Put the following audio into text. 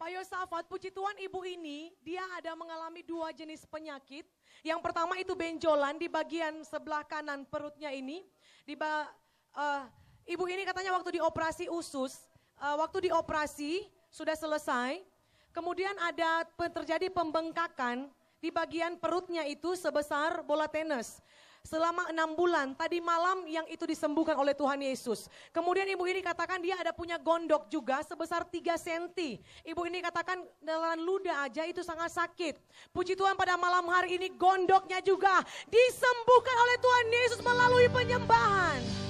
Pak Yosafat, puji Tuhan ibu ini, dia ada mengalami dua jenis penyakit. Yang pertama itu benjolan di bagian sebelah kanan perutnya ini. Di ba, uh, ibu ini katanya waktu dioperasi usus, uh, waktu dioperasi sudah selesai. Kemudian ada terjadi pembengkakan di bagian perutnya itu sebesar bola tenis selama enam bulan. Tadi malam yang itu disembuhkan oleh Tuhan Yesus. Kemudian ibu ini katakan dia ada punya gondok juga sebesar tiga senti. Ibu ini katakan dalam luda aja itu sangat sakit. Puji Tuhan pada malam hari ini gondoknya juga disembuhkan oleh Tuhan Yesus melalui penyembahan.